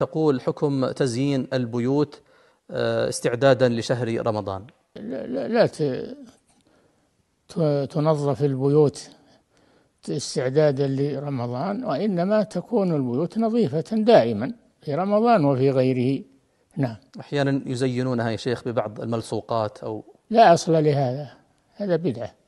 تقول حكم تزيين البيوت آه، استعدادا لشهر رمضان لا, لا تنظف البيوت استعدادا لرمضان وإنما تكون البيوت نظيفة دائما في رمضان وفي غيره نعم أحيانا يزينونها يا شيخ ببعض الملصوقات أو لا أصل لهذا هذا بدعة